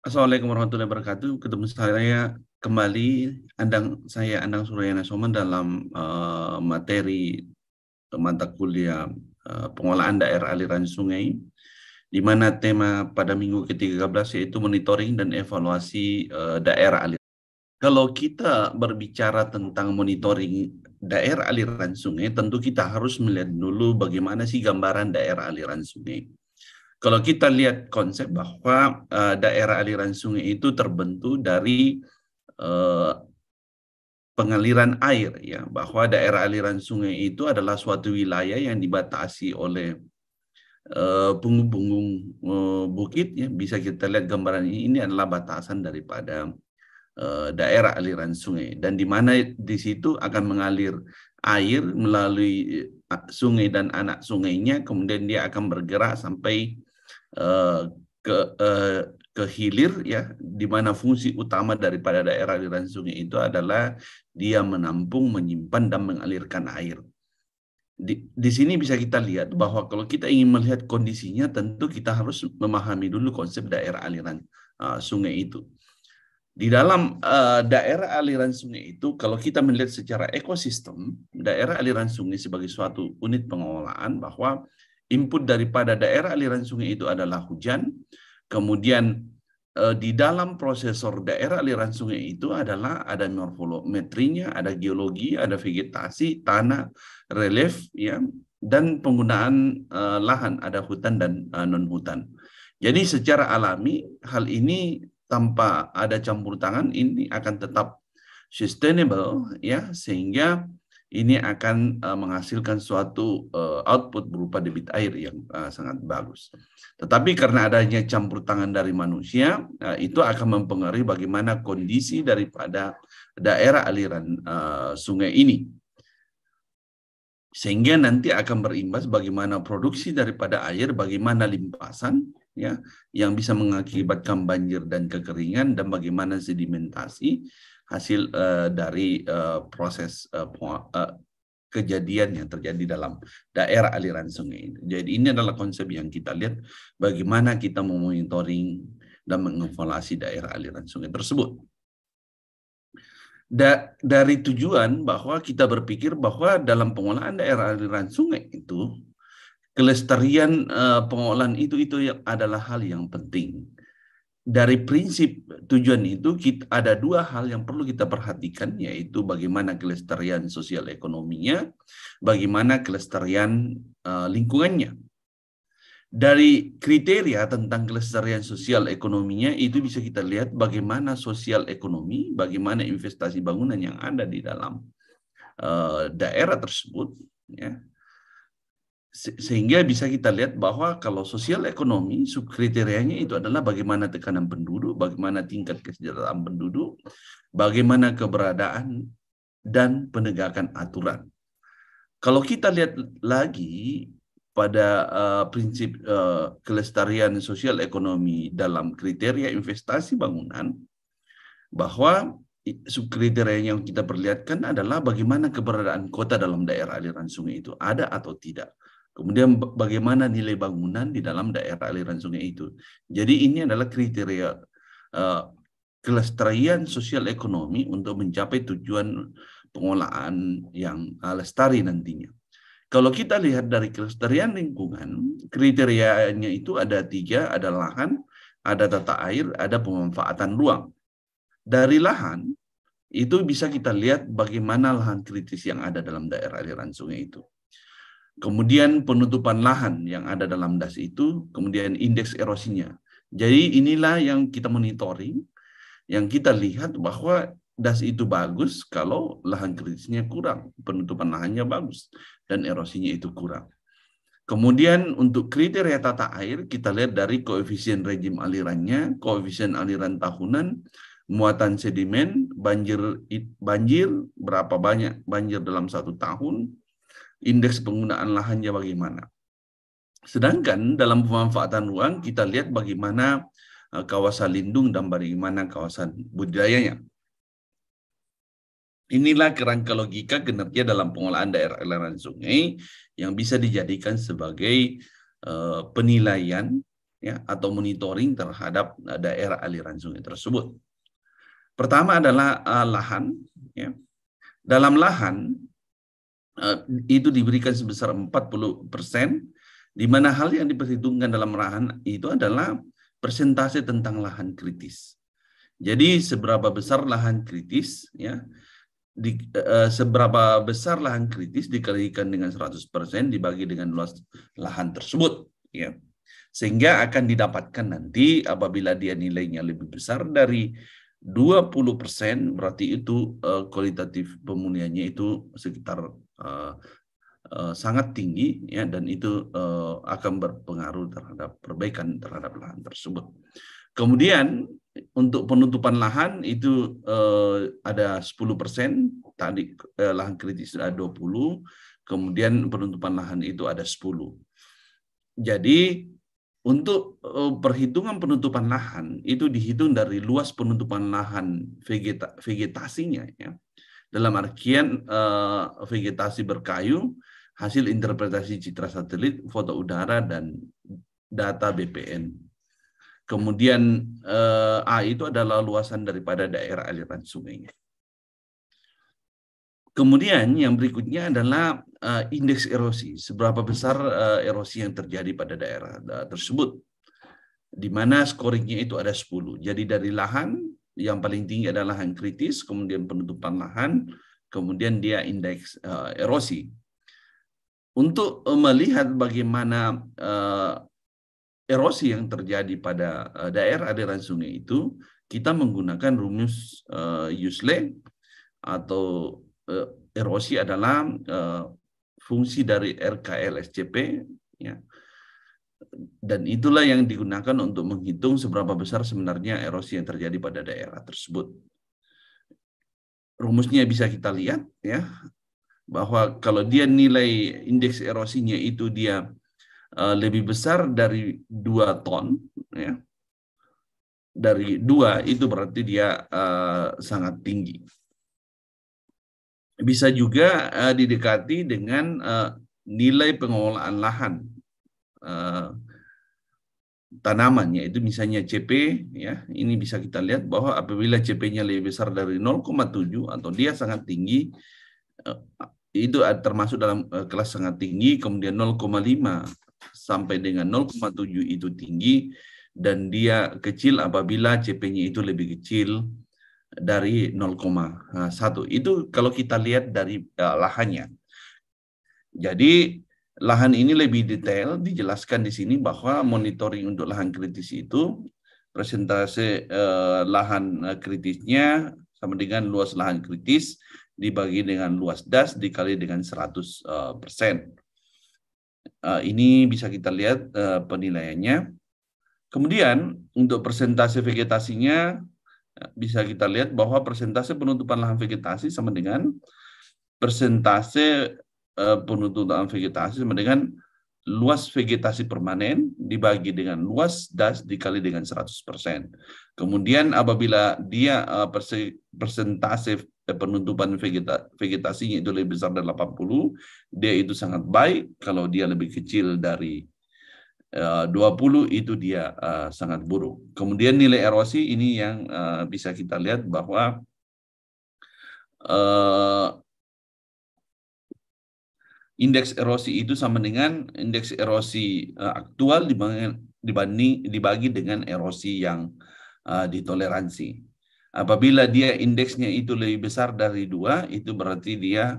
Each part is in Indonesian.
Assalamualaikum warahmatullahi wabarakatuh. Ketemu saya kembali Andang saya Andang Suryana Soman dalam uh, materi mata kuliah uh, pengolahan daerah aliran sungai di mana tema pada minggu ke-13 yaitu monitoring dan evaluasi uh, daerah aliran. Kalau kita berbicara tentang monitoring daerah aliran sungai, tentu kita harus melihat dulu bagaimana sih gambaran daerah aliran sungai kalau kita lihat konsep bahwa uh, daerah aliran sungai itu terbentuk dari uh, pengaliran air ya, bahwa daerah aliran sungai itu adalah suatu wilayah yang dibatasi oleh punggung-punggung eh, uh, uh, bukit ya bisa kita lihat gambaran ini, ini adalah batasan daripada uh, daerah aliran sungai dan di mana di situ akan mengalir air melalui sungai dan anak sungainya kemudian dia akan bergerak sampai Eh, ke uh, eh, ke hilir ya di mana fungsi utama daripada daerah aliran sungai itu adalah dia menampung, menyimpan dan mengalirkan air. Di, di sini bisa kita lihat bahwa kalau kita ingin melihat kondisinya tentu kita harus memahami dulu konsep daerah aliran uh, sungai itu. Di dalam uh, daerah aliran sungai itu kalau kita melihat secara ekosistem, daerah aliran sungai sebagai suatu unit pengelolaan bahwa input daripada daerah aliran sungai itu adalah hujan, kemudian eh, di dalam prosesor daerah aliran sungai itu adalah ada morfometrinya, ada geologi, ada vegetasi, tanah, relief, ya, dan penggunaan eh, lahan, ada hutan dan eh, non hutan. Jadi secara alami hal ini tanpa ada campur tangan ini akan tetap sustainable, ya, sehingga ini akan uh, menghasilkan suatu uh, output berupa debit air yang uh, sangat bagus. Tetapi karena adanya campur tangan dari manusia, uh, itu akan mempengaruhi bagaimana kondisi daripada daerah aliran uh, sungai ini. Sehingga nanti akan berimbas bagaimana produksi daripada air, bagaimana limpasan, ya yang bisa mengakibatkan banjir dan kekeringan dan bagaimana sedimentasi hasil uh, dari uh, proses uh, uh, kejadian yang terjadi dalam daerah aliran sungai. Jadi ini adalah konsep yang kita lihat bagaimana kita memonitoring dan mengevaluasi daerah aliran sungai tersebut. Da dari tujuan bahwa kita berpikir bahwa dalam pengolahan daerah aliran sungai itu kelestarian uh, pengolahan itu itu adalah hal yang penting dari prinsip tujuan itu kita, ada dua hal yang perlu kita perhatikan yaitu bagaimana kelestarian sosial ekonominya, bagaimana kelestarian uh, lingkungannya. Dari kriteria tentang kelestarian sosial ekonominya itu bisa kita lihat bagaimana sosial ekonomi, bagaimana investasi bangunan yang ada di dalam uh, daerah tersebut ya sehingga bisa kita lihat bahwa kalau sosial ekonomi subkriterianya itu adalah bagaimana tekanan penduduk, bagaimana tingkat kesejahteraan penduduk, bagaimana keberadaan dan penegakan aturan. Kalau kita lihat lagi pada uh, prinsip uh, kelestarian sosial ekonomi dalam kriteria investasi bangunan bahwa subkriteria yang kita perlihatkan adalah bagaimana keberadaan kota dalam daerah aliran sungai itu ada atau tidak Kemudian bagaimana nilai bangunan di dalam daerah aliran sungai itu. Jadi ini adalah kriteria uh, kelestarian sosial ekonomi untuk mencapai tujuan pengolahan yang uh, lestari nantinya. Kalau kita lihat dari kelestarian lingkungan, kriterianya itu ada tiga, ada lahan, ada tata air, ada pemanfaatan ruang. Dari lahan, itu bisa kita lihat bagaimana lahan kritis yang ada dalam daerah aliran sungai itu. Kemudian penutupan lahan yang ada dalam das itu, kemudian indeks erosinya. Jadi inilah yang kita monitoring, yang kita lihat bahwa das itu bagus kalau lahan kritisnya kurang, penutupan lahannya bagus, dan erosinya itu kurang. Kemudian untuk kriteria tata air, kita lihat dari koefisien rejim alirannya, koefisien aliran tahunan, muatan sedimen, banjir banjir berapa banyak banjir dalam satu tahun, indeks penggunaan lahannya bagaimana. Sedangkan dalam pemanfaatan ruang kita lihat bagaimana eh, kawasan lindung dan bagaimana kawasan budayanya. Inilah kerangka logika kinerja dalam pengolahan daerah aliran sungai yang bisa dijadikan sebagai eh, penilaian ya atau monitoring terhadap eh, daerah aliran sungai tersebut. Pertama adalah uh, lahan ya. Dalam lahan Eh, itu diberikan sebesar 40 persen, di mana hal yang diperhitungkan dalam lahan itu adalah persentase tentang lahan kritis. Jadi seberapa besar lahan kritis, ya, di, eh, seberapa besar lahan kritis dikalikan dengan 100% dibagi dengan luas lahan tersebut, ya. Sehingga akan didapatkan nanti apabila dia nilainya lebih besar dari 20% berarti itu eh, kualitatif pemuliannya itu sekitar Eh, eh, sangat tinggi ya dan itu uh, akan berpengaruh terhadap perbaikan terhadap lahan tersebut. Kemudian untuk penutupan lahan itu uh, ada 10 persen, tadi uh, lahan kritis ada 20, kemudian penutupan lahan itu ada 10. Jadi untuk uh, perhitungan penutupan lahan itu dihitung dari luas penutupan lahan vegeta, vegetasinya ya. Dalam artian uh, vegetasi berkayu, hasil interpretasi citra satelit, foto udara, dan data BPN. Kemudian uh, A itu adalah luasan daripada daerah aliran sungainya Kemudian yang berikutnya adalah uh, indeks erosi, seberapa besar uh, erosi yang terjadi pada daerah tersebut. Di mana scoringnya itu ada 10. Jadi dari lahan yang paling tinggi adalah lahan kritis, kemudian penutupan lahan, kemudian dia indeks uh, erosi. Untuk eh, melihat bagaimana uh, erosi yang terjadi pada uh, daerah aliran sungai itu, kita menggunakan rumus uh, Yusle atau uh, erosi adalah uh, fungsi dari RKL SCP ya dan itulah yang digunakan untuk menghitung seberapa besar sebenarnya erosi yang terjadi pada daerah tersebut. Rumusnya bisa kita lihat ya bahwa kalau dia nilai indeks erosinya itu dia eh, lebih besar dari 2 ton ya. Dari dua itu berarti dia uh, sangat tinggi. Bisa juga uh, didekati dengan uh, nilai pengelolaan lahan uh, tanaman yaitu misalnya CP ya ini bisa kita lihat bahwa apabila CP-nya lebih besar dari 0,7 atau dia sangat tinggi eh, itu termasuk dalam eh, kelas sangat tinggi kemudian 0,5 sampai dengan 0,7 itu tinggi dan dia kecil apabila CP-nya itu lebih kecil dari 0,1 itu kalau kita lihat dari eh, lahannya jadi lahan ini lebih detail dijelaskan di sini bahwa monitoring untuk lahan kritis itu presentasi uh, eh, lahan eh, kritisnya sama dengan luas lahan kritis dibagi dengan luas das dikali dengan 100%. Uh, eh, persen. Uh, ini bisa kita lihat uh, penilaiannya. Kemudian untuk persentase vegetasinya bisa kita lihat bahwa persentase penutupan lahan vegetasi sama dengan persentase Eh, penuntutan vegetasi sama dengan luas vegetasi permanen dibagi dengan luas das dikali dengan 100%. Kemudian apabila dia eh, persentase eh, penutupan vegeta, vegetasinya itu lebih besar dari 80, dia itu sangat baik. Kalau dia lebih kecil dari 20 itu dia sangat buruk. Kemudian nilai erosi ini yang bisa kita lihat bahwa indeks erosi itu sama dengan indeks erosi uh, aktual dibanding, dibagi dengan erosi yang uh, ditoleransi. Apabila dia indeksnya itu lebih besar dari dua, itu berarti dia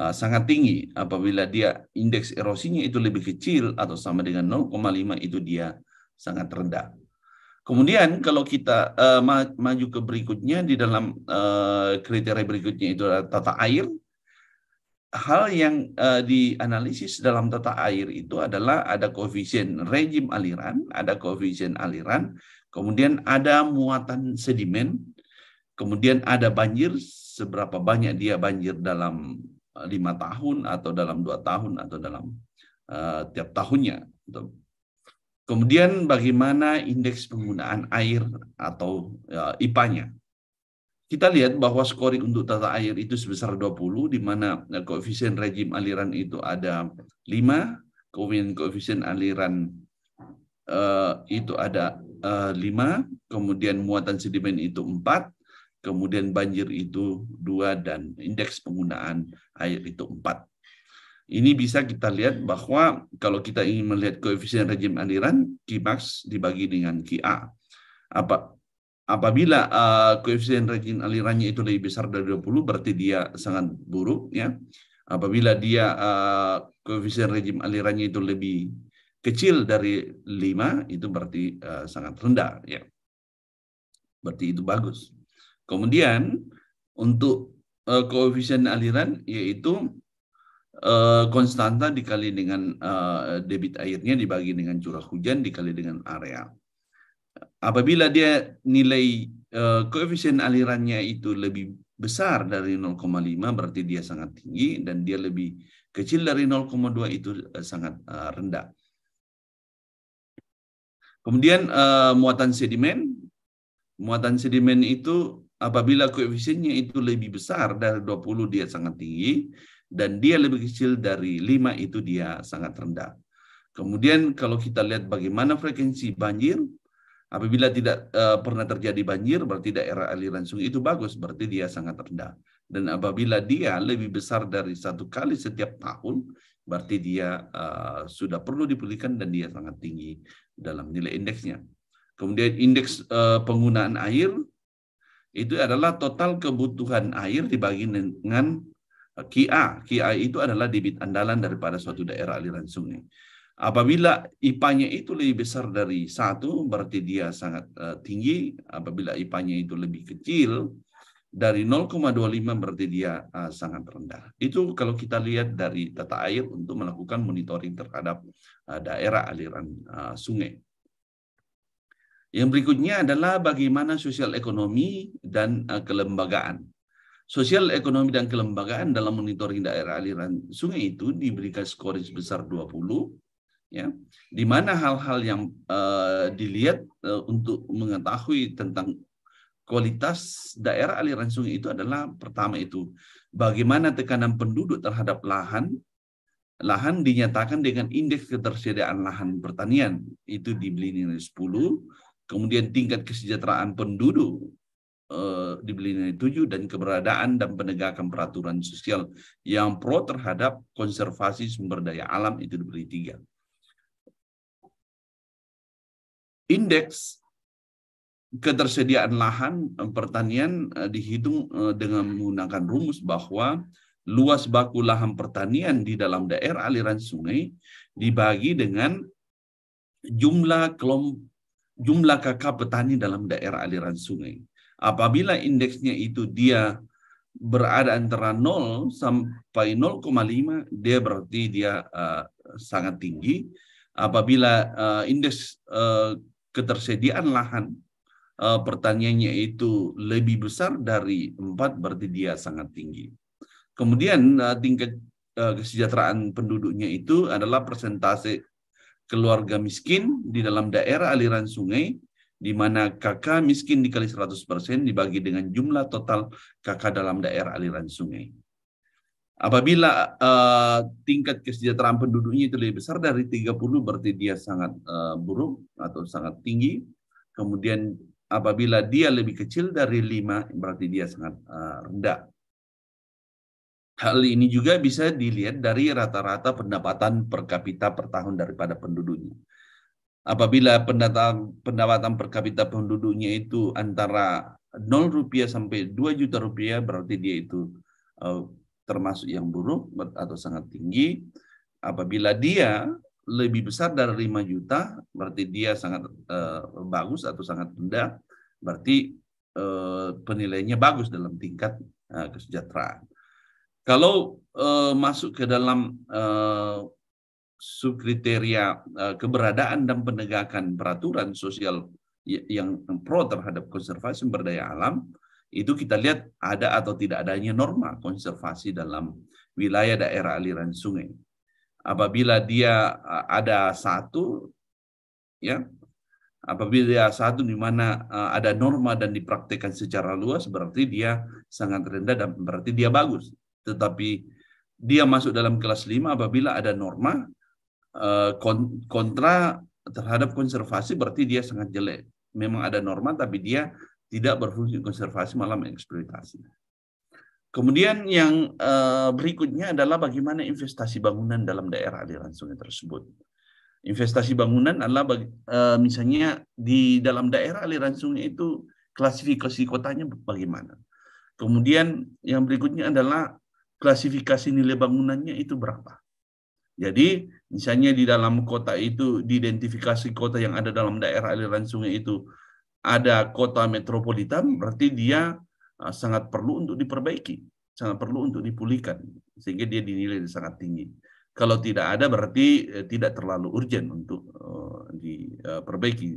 uh, sangat tinggi. Apabila dia indeks erosinya itu lebih kecil atau sama dengan 0,5, itu dia sangat rendah. Kemudian kalau kita uh, maju ke berikutnya di dalam uh, kriteria berikutnya itu adalah tata air hal yang uh, dianalisis dalam tata air itu adalah ada koefisien rejim aliran, ada koefisien aliran, kemudian ada muatan sedimen, kemudian ada banjir, seberapa banyak dia banjir dalam eh, lima tahun atau dalam dua tahun atau dalam uh, tiap tahunnya. Gitu. Kemudian bagaimana indeks penggunaan air atau uh, IPA-nya kita lihat bahwa scoring untuk tata air itu sebesar 20, di mana eh, koefisien rejim aliran itu ada 5, kemudian koefisien aliran uh, itu ada uh, eh, 5, kemudian muatan sedimen itu 4, kemudian banjir itu 2, dan indeks penggunaan air itu 4. Ini bisa kita lihat bahwa kalau kita ingin melihat koefisien rejim aliran, Qmax dibagi dengan Qa. Apa apabila uh, koefisien rajin alirannya itu lebih besar dari 20 berarti dia sangat buruk ya. Apabila dia uh, koefisien rejim alirannya itu lebih kecil dari 5 itu berarti uh, sangat rendah ya. Berarti itu bagus. Kemudian untuk uh, koefisien aliran yaitu uh, konstanta dikali dengan uh, debit airnya dibagi dengan curah hujan dikali dengan area apabila dia nilai eh, koefisien alirannya itu lebih besar dari 0,5 berarti dia sangat tinggi dan dia lebih kecil dari 0,2 itu eh, sangat eh, rendah. Kemudian muatan sedimen, muatan sedimen itu apabila koefisiennya itu lebih besar dari 20 dia sangat tinggi dan dia lebih kecil dari 5 itu dia sangat rendah. Kemudian kalau kita lihat bagaimana frekuensi banjir, Apabila tidak uh, pernah terjadi banjir, berarti daerah aliran sungai itu bagus, berarti dia sangat rendah. Dan apabila dia lebih besar dari satu kali setiap tahun, berarti dia uh, sudah perlu dipulihkan dan dia sangat tinggi dalam nilai indeksnya. Kemudian indeks uh, penggunaan air itu adalah total kebutuhan air dibagi dengan KIA. KIA itu adalah debit andalan daripada suatu daerah aliran sungai. Apabila ipanya itu lebih besar dari satu, berarti dia sangat uh, tinggi. Apabila ipanya itu lebih kecil dari 0,25, berarti dia uh, sangat rendah. Itu kalau kita lihat dari tata air untuk melakukan monitoring terhadap uh, daerah aliran uh, sungai. Yang berikutnya adalah bagaimana sosial ekonomi dan uh, kelembagaan sosial ekonomi dan kelembagaan dalam monitoring daerah aliran sungai itu diberikan skor sebesar 20 ya di mana hal-hal yang uh, dilihat uh, untuk mengetahui tentang kualitas daerah aliran sungai itu adalah pertama itu bagaimana tekanan penduduk terhadap lahan lahan dinyatakan dengan indeks ketersediaan lahan pertanian itu dibeli nilai 10 kemudian tingkat kesejahteraan penduduk eh, dibeli nilai 7 dan keberadaan dan penegakan peraturan sosial yang pro terhadap konservasi sumber daya alam itu diberi tiga Indeks ketersediaan lahan eh, pertanian eh, dihitung eh, dengan menggunakan rumus bahwa luas baku lahan pertanian di dalam daerah aliran sungai dibagi dengan jumlah kelomp jumlah kakak petani dalam daerah aliran sungai. Apabila indeksnya itu dia berada antara 0 sampai 0,5, dia berarti dia uh, sangat tinggi. Apabila uh, indeks uh, ketersediaan lahan uh, pertaniannya itu lebih besar dari empat berarti dia sangat tinggi. Kemudian uh, tingkat uh, kesejahteraan penduduknya itu adalah persentase keluarga miskin di dalam daerah aliran sungai di mana KK miskin dikali 100% dibagi dengan jumlah total KK dalam daerah aliran sungai. Apabila uh, tingkat kesejahteraan penduduknya itu lebih besar dari 30 berarti dia sangat uh, buruk atau sangat tinggi. Kemudian apabila dia lebih kecil dari 5 berarti dia sangat uh, rendah. Hal ini juga bisa dilihat dari rata-rata pendapatan per kapita per tahun daripada penduduknya. Apabila pendapatan, pendapatan per kapita penduduknya itu antara 0 rupiah sampai 2 juta rupiah berarti dia itu uh, termasuk yang buruk atau sangat tinggi. Apabila dia lebih besar dari 5 juta, berarti dia sangat uh, bagus atau sangat rendah, berarti uh, penilaiannya bagus dalam tingkat uh, kesejahteraan. Kalau masuk ke dalam subkriteria keberadaan dan penegakan peraturan sosial yang pro terhadap konservasi sumber daya alam, itu kita lihat ada atau tidak adanya norma konservasi dalam wilayah daerah aliran sungai. Apabila dia ada satu, ya, apabila dia satu di mana ada norma dan dipraktekkan secara luas, berarti dia sangat rendah dan berarti dia bagus. Tetapi dia masuk dalam kelas 5 apabila ada norma e, kontra terhadap konservasi berarti dia sangat jelek. Memang ada norma tapi dia tidak berfungsi konservasi malah mengeksploitasi. Kemudian yang eh, berikutnya adalah bagaimana investasi bangunan dalam daerah aliran sungai tersebut. Investasi bangunan adalah eh, misalnya di dalam daerah aliran sungai itu klasifikasi kotanya bagaimana. Kemudian yang berikutnya adalah klasifikasi nilai bangunannya itu berapa. Jadi misalnya di dalam kota itu diidentifikasi kota yang ada dalam daerah aliran sungai itu ada kota metropolitan berarti dia uh, sangat perlu untuk diperbaiki, sangat perlu untuk dipulihkan sehingga dia dinilai sangat tinggi. Kalau tidak ada berarti eh, tidak terlalu urgent untuk eh, diperbaiki. Eh,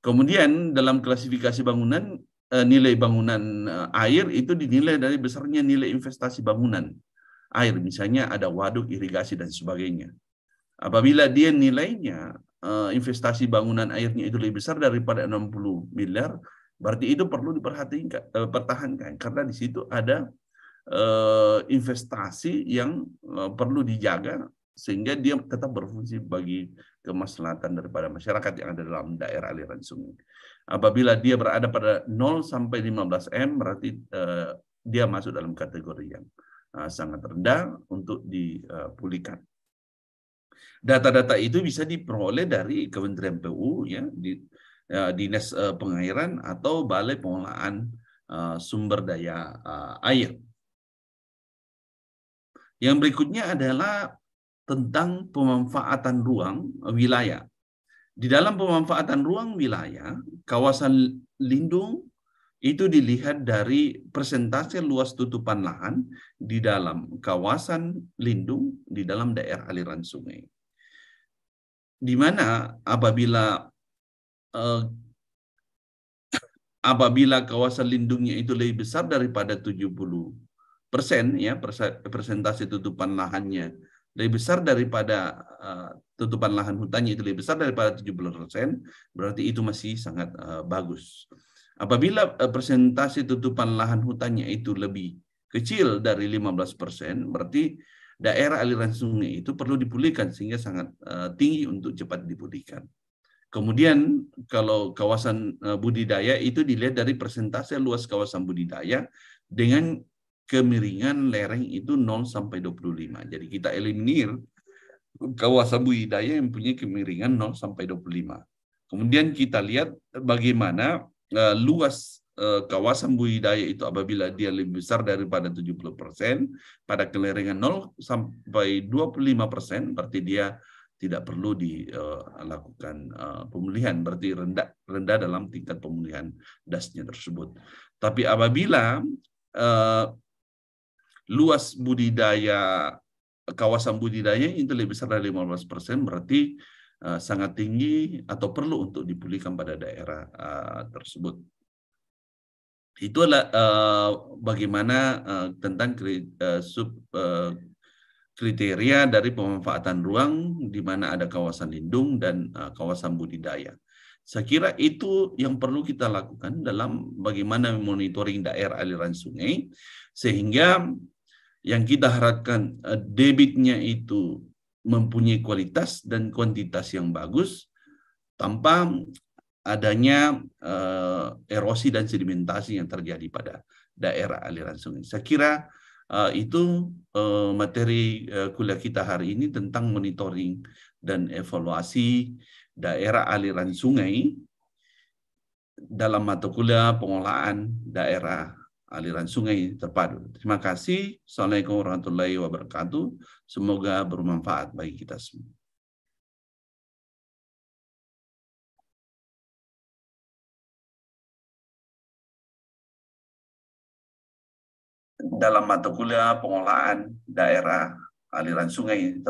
Kemudian dalam klasifikasi bangunan nilai bangunan air itu dinilai dari besarnya nilai investasi bangunan air misalnya ada waduk irigasi dan sebagainya. Apabila dia nilainya Eh, investasi bangunan airnya itu lebih besar daripada 60 miliar, berarti itu perlu diperhatikan, eh, pertahankan karena di situ ada eh, investasi yang perlu dijaga sehingga dia tetap berfungsi bagi kemaslahatan daripada masyarakat yang ada dalam daerah aliran sungai. Apabila dia berada pada 0 sampai 15 m berarti dia masuk dalam kategori yang sangat rendah untuk dipulihkan. Data-data itu bisa diperoleh dari Kementerian PU ya di ya, Dinas eh, Pengairan atau Balai Pengolahan uh, Sumber Daya uh, Air. Yang berikutnya adalah tentang pemanfaatan ruang wilayah. Di dalam pemanfaatan ruang wilayah, kawasan lindung itu dilihat dari persentase luas tutupan lahan di dalam kawasan lindung di dalam daerah aliran sungai di mana apabila eh, apabila kawasan lindungnya itu lebih besar daripada 70 persen ya persentase tutupan lahannya lebih besar daripada uh, tutupan lahan hutannya itu lebih besar daripada 70%, berarti itu masih sangat uh, bagus. Apabila uh, persentase tutupan lahan hutannya itu lebih kecil dari 15%, berarti daerah aliran sungai itu perlu dipulihkan sehingga sangat uh, tinggi untuk cepat dipulihkan. Kemudian kalau kawasan uh, budidaya itu dilihat dari persentase luas kawasan budidaya dengan kemiringan lereng itu 0 sampai 25. Jadi kita eliminir kawasan budidaya yang punya kemiringan 0 sampai 25. Kemudian kita lihat bagaimana uh, luas Eh, kawasan budidaya itu apabila dia lebih besar daripada 70%, pada kelerengan 0 sampai 25% berarti dia tidak perlu dilakukan eh, eh, pemulihan, berarti rendah rendah dalam tingkat pemulihan dasnya tersebut. Tapi apabila eh, luas budidaya kawasan budidaya itu lebih besar dari 15% berarti eh, sangat tinggi atau perlu untuk dipulihkan pada daerah eh, tersebut itu adalah eh, uh, bagaimana uh, tentang kri, uh, sub uh, kriteria dari pemanfaatan ruang di mana ada kawasan lindung dan uh, kawasan budidaya. Saya kira itu yang perlu kita lakukan dalam bagaimana monitoring daerah aliran sungai sehingga yang kita harapkan uh, debitnya itu mempunyai kualitas dan kuantitas yang bagus tanpa adanya uh, erosi dan sedimentasi yang terjadi pada daerah aliran sungai. Saya kira uh, itu uh, materi uh, kuliah kita hari ini tentang monitoring dan evaluasi daerah aliran sungai dalam mata kuliah pengolahan daerah aliran sungai terpadu. Terima kasih. Assalamualaikum warahmatullahi wabarakatuh. Semoga bermanfaat bagi kita semua. dalam mata kuliah pengolahan daerah aliran sungai